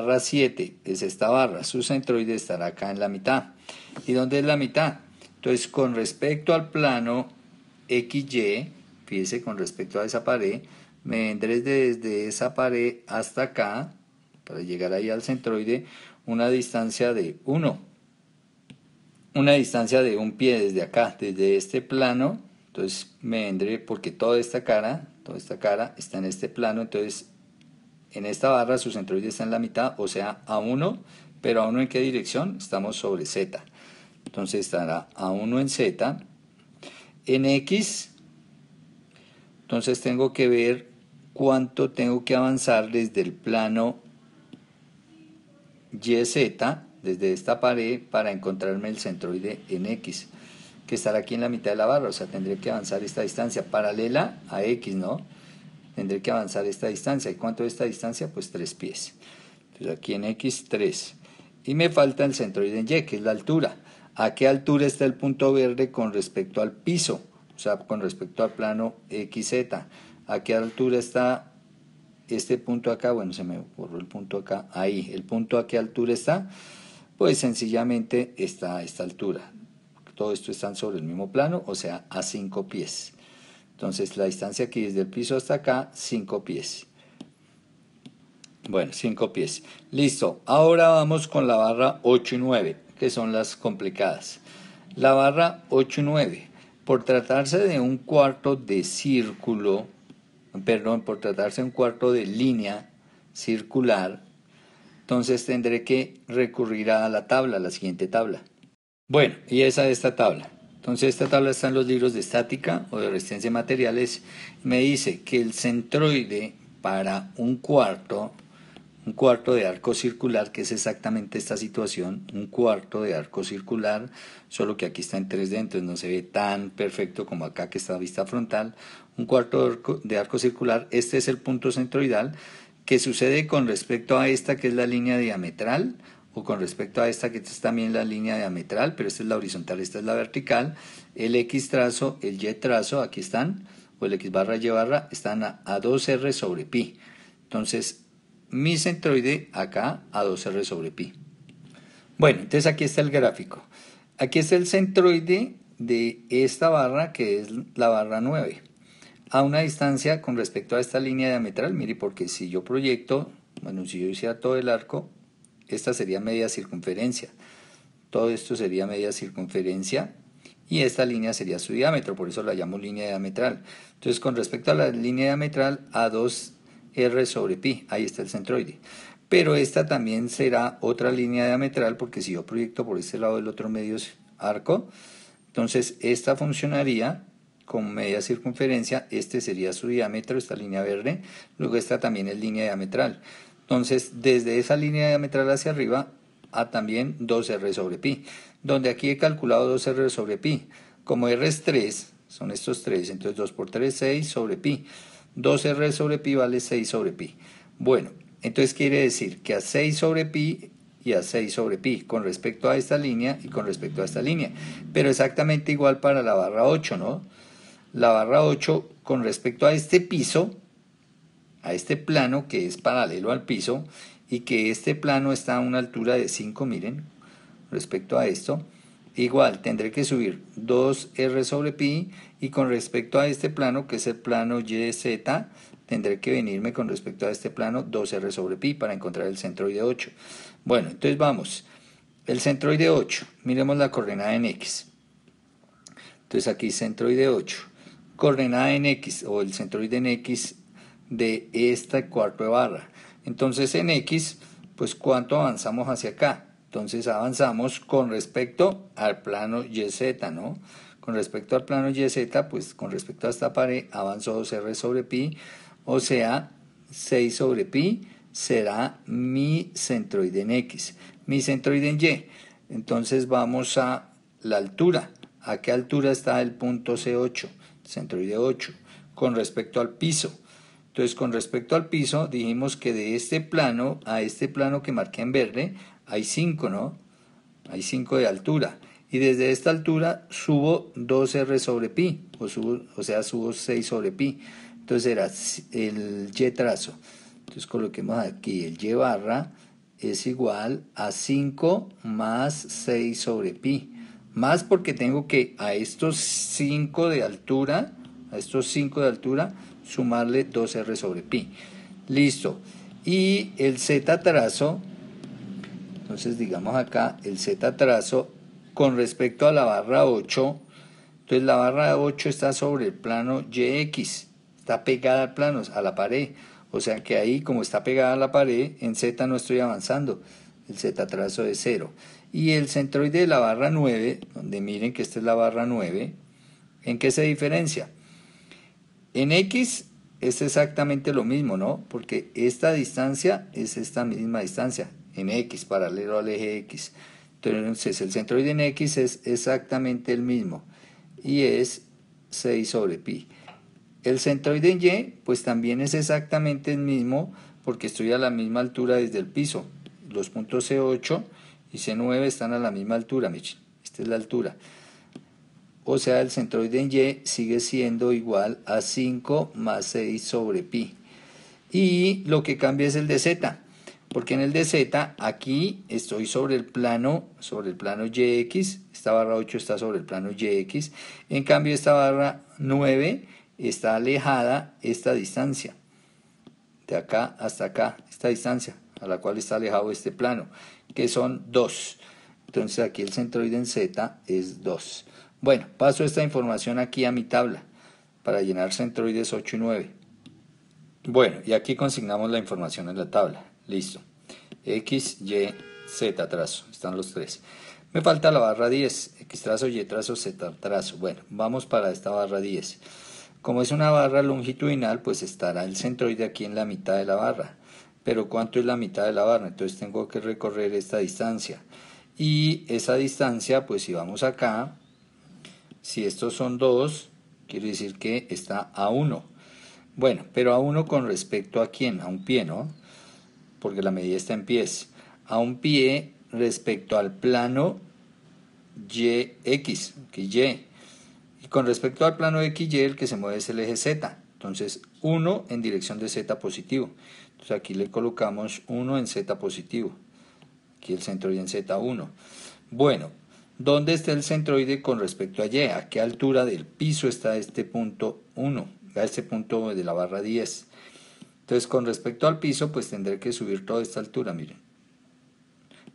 barra 7 es esta barra, su centroide estará acá en la mitad. ¿Y dónde es la mitad? Entonces, con respecto al plano XY, fíjese con respecto a esa pared, me vendré desde esa pared hasta acá, para llegar ahí al centroide, una distancia de 1. Una distancia de un pie desde acá, desde este plano. Entonces me vendré porque toda esta cara, toda esta cara está en este plano, entonces en esta barra su centroide está en la mitad, o sea, A1, pero A1 en qué dirección? Estamos sobre Z. Entonces estará A1 en Z. En X, entonces tengo que ver cuánto tengo que avanzar desde el plano YZ, desde esta pared, para encontrarme el centroide en X, que estará aquí en la mitad de la barra, o sea, tendré que avanzar esta distancia paralela a X, ¿no? tendré que avanzar esta distancia. ¿Y cuánto es esta distancia? Pues tres pies. Entonces pues aquí en X, 3. Y me falta el centroide en Y, que es la altura. ¿A qué altura está el punto verde con respecto al piso? O sea, con respecto al plano XZ. ¿A qué altura está este punto acá? Bueno, se me borró el punto acá. Ahí. ¿El punto a qué altura está? Pues sencillamente está a esta altura. Todo esto está sobre el mismo plano, o sea, a cinco pies. Entonces la distancia aquí desde el piso hasta acá, 5 pies. Bueno, 5 pies. Listo. Ahora vamos con la barra 8 y 9, que son las complicadas. La barra 8 y 9. Por tratarse de un cuarto de círculo, perdón, por tratarse un cuarto de línea circular, entonces tendré que recurrir a la tabla, la siguiente tabla. Bueno, y esa es esta tabla. Entonces esta tabla está en los libros de estática o de resistencia de materiales. Me dice que el centroide para un cuarto, un cuarto de arco circular, que es exactamente esta situación, un cuarto de arco circular, solo que aquí está en 3D, entonces no se ve tan perfecto como acá que está vista frontal. Un cuarto de arco, de arco circular, este es el punto centroidal, que sucede con respecto a esta que es la línea diametral, o con respecto a esta, que esta es también la línea diametral, pero esta es la horizontal, esta es la vertical, el X trazo, el Y trazo, aquí están, o el X barra Y barra, están a, 2R sobre pi. Entonces, mi centroide acá a 2R sobre pi. Bueno, entonces aquí está el gráfico. Aquí está el centroide de esta barra, que es la barra 9 a una distancia con respecto a esta línea diametral, mire, porque si yo proyecto, bueno, si yo hiciera todo el arco, esta sería media circunferencia. Todo esto sería media circunferencia y esta línea sería su diámetro, por eso la llamo línea diametral. Entonces, con respecto a la línea diametral, A2R sobre pi, ahí está el centroide. Pero esta también será otra línea diametral, porque si yo proyecto por este lado del otro medio arco, entonces esta funcionaría con media circunferencia, este sería su diámetro, esta línea verde, luego esta también es línea diametral. Entonces, desde esa línea diametral hacia arriba a también 2R sobre pi, donde aquí he calculado 2R sobre pi. Como R es 3, son estos 3, entonces 2 por 3, 6 sobre pi. 2R sobre pi vale 6 sobre pi. Bueno, entonces quiere decir que a 6 sobre pi y a 6 sobre pi con respecto a esta línea y con respecto a esta línea. Pero exactamente igual para la barra 8, ¿no? La barra 8 con respecto a este piso a este plano que es paralelo al piso y que este plano está a una altura de 5, miren, respecto a esto, igual tendré que subir 2R sobre pi y con respecto a este plano, que es el plano YZ, tendré que venirme con respecto a este plano 2R sobre pi para encontrar el centroide 8. Bueno, entonces vamos, el centroide 8, miremos la coordenada en X. Entonces aquí centroide 8, coordenada en X o el centroide en X de esta cuarta barra. Entonces en X, pues cuánto avanzamos hacia acá. Entonces avanzamos con respecto al plano YZ, ¿no? Con respecto al plano YZ, pues con respecto a esta pared avanzó 2R sobre pi, o sea, 6 sobre pi será mi centroide en X, mi centroide en Y. Entonces vamos a la altura. ¿A qué altura está el punto C8? Centroide 8. Con respecto al piso, entonces, con respecto al piso, dijimos que de este plano a este plano que marqué en verde, hay 5, ¿no? Hay 5 de altura. Y desde esta altura subo 2R sobre pi, o, subo, o sea, subo 6 sobre pi. Entonces era el Y trazo. Entonces coloquemos aquí el Y barra es igual a 5 más 6 sobre pi. Más porque tengo que a estos 5 de altura, a estos 5 de altura, sumarle 2R sobre pi. Listo. Y el Z trazo, entonces digamos acá, el Z trazo con respecto a la barra 8, entonces la barra 8 está sobre el plano YX, está pegada al plano, a la pared. O sea que ahí, como está pegada a la pared, en Z no estoy avanzando. El Z trazo es 0. Y el centroide de la barra 9, donde miren que esta es la barra 9, ¿en qué se diferencia? En X es exactamente lo mismo, ¿no? Porque esta distancia es esta misma distancia, en X, paralelo al eje X. Entonces el centroide en X es exactamente el mismo y es 6 sobre pi. El centroide en Y pues también es exactamente el mismo porque estoy a la misma altura desde el piso. Los puntos C8 y C9 están a la misma altura, Michi. Esta es la altura. O sea, el centroide en Y sigue siendo igual a 5 más 6 sobre pi. Y lo que cambia es el de Z, porque en el de Z aquí estoy sobre el plano, sobre el plano YX, esta barra 8 está sobre el plano YX, en cambio esta barra 9 está alejada esta distancia, de acá hasta acá, esta distancia a la cual está alejado este plano, que son 2. Entonces aquí el centroide en Z es 2. Bueno, paso esta información aquí a mi tabla para llenar centroides 8 y 9. Bueno, y aquí consignamos la información en la tabla. Listo. X, Y, Z trazo. Están los tres. Me falta la barra 10. X trazo, Y trazo, Z trazo. Bueno, vamos para esta barra 10. Como es una barra longitudinal, pues estará el centroide aquí en la mitad de la barra. Pero ¿cuánto es la mitad de la barra? Entonces tengo que recorrer esta distancia. Y esa distancia, pues si vamos acá, si estos son 2, quiere decir que está a 1. Bueno, pero a 1 con respecto a quién? A un pie, ¿no? Porque la medida está en pies. A un pie respecto al plano YX, que Y. Y con respecto al plano XY, el que se mueve es el eje Z. Entonces, 1 en dirección de Z positivo. Entonces, aquí le colocamos 1 en Z positivo. Aquí el centro y en Z1. Bueno, ¿Dónde está el centroide con respecto a Y? ¿A qué altura del piso está este punto 1? A este punto de la barra 10. Entonces, con respecto al piso, pues tendré que subir toda esta altura, miren.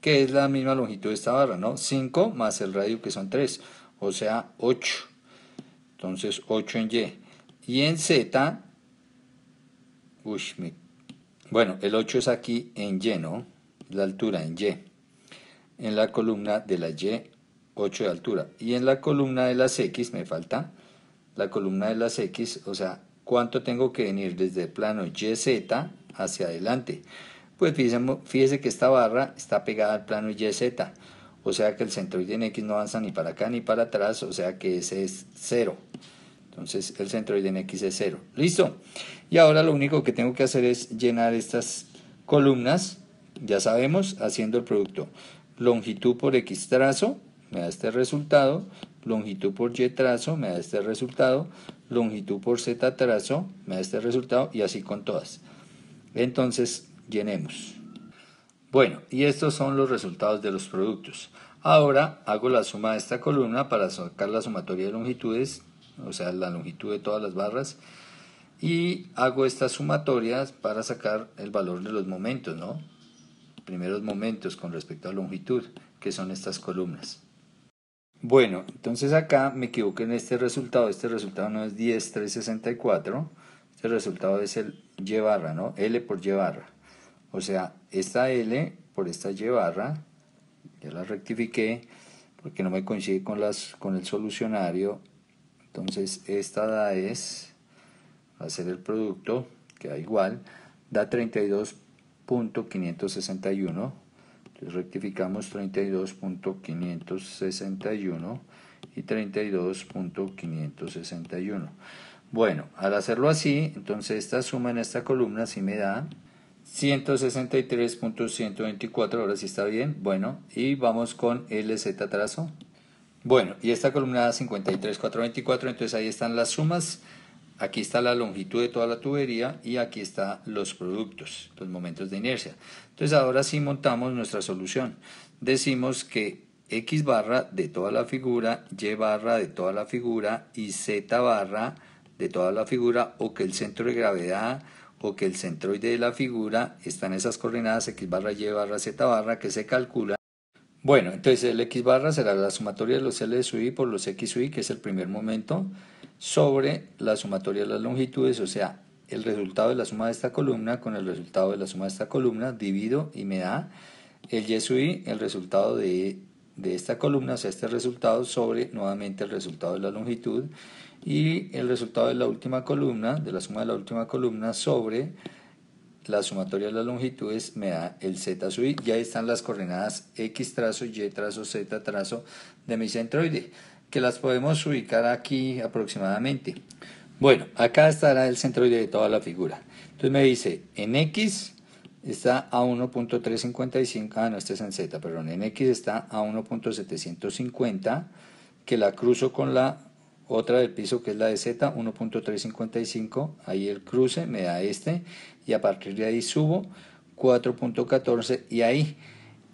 Que es la misma longitud de esta barra, ¿no? 5 más el radio que son 3, o sea, 8. Entonces, 8 en Y. Y en Z, uy, me... bueno, el 8 es aquí en Y, ¿no? La altura en Y. En la columna de la Y 8 de altura. Y en la columna de las X me falta la columna de las X, o sea, ¿cuánto tengo que venir desde el plano YZ hacia adelante? Pues fíjese que esta barra está pegada al plano YZ, o sea que el centroide en X no avanza ni para acá ni para atrás, o sea que ese es 0. Entonces el centroide en X es 0. Listo. Y ahora lo único que tengo que hacer es llenar estas columnas, ya sabemos, haciendo el producto longitud por X trazo me da este resultado, longitud por y trazo me da este resultado, longitud por z trazo me da este resultado y así con todas. Entonces, llenemos. Bueno, y estos son los resultados de los productos. Ahora hago la suma de esta columna para sacar la sumatoria de longitudes, o sea, la longitud de todas las barras, y hago estas sumatorias para sacar el valor de los momentos, ¿no? Primeros momentos con respecto a longitud, que son estas columnas. Bueno, entonces acá me equivoqué en este resultado. Este resultado no es 10364, Este resultado es el Y barra, ¿no? L por Y barra. O sea, esta L por esta Y barra, ya la rectifiqué porque no me coincide con, las, con el solucionario. Entonces esta da es, va a ser el producto, da igual, da 32.561 entonces rectificamos 32.561 y 32.561. Bueno, al hacerlo así, entonces esta suma en esta columna sí me da 163.124, ahora sí está bien. Bueno, y vamos con LZ trazo. Bueno, y esta columna da 53.424, entonces ahí están las sumas Aquí está la longitud de toda la tubería y aquí están los productos, los momentos de inercia. Entonces ahora sí montamos nuestra solución. Decimos que X barra de toda la figura, Y barra de toda la figura y Z barra de toda la figura o que el centro de gravedad o que el centroide de la figura están esas coordenadas X barra, Y barra, Z barra que se calcula. Bueno, entonces el X barra será la sumatoria de los L sub I por los X sub I, que es el primer momento sobre la sumatoria de las longitudes, o sea, el resultado de la suma de esta columna con el resultado de la suma de esta columna, divido y me da el y el resultado de, de esta columna, o sea, este resultado sobre nuevamente el resultado de la longitud y el resultado de la última columna, de la suma de la última columna sobre la sumatoria de las longitudes me da el z sub i. Ya están las coordenadas x trazo, y trazo, z trazo de mi centroide que las podemos ubicar aquí aproximadamente. Bueno, acá estará el centroide de toda la figura. Entonces me dice, en X está a 1.355, ah no, este es en Z, perdón, en X está a 1.750, que la cruzo con la otra del piso que es la de Z, 1.355, ahí el cruce me da este, y a partir de ahí subo 4.14 y ahí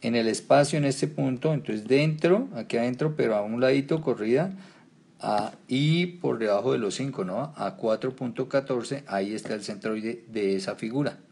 en el espacio en este punto, entonces dentro, aquí adentro, pero a un ladito corrida, a, y por debajo de los 5, ¿no? A 4.14, ahí está el centroide de esa figura.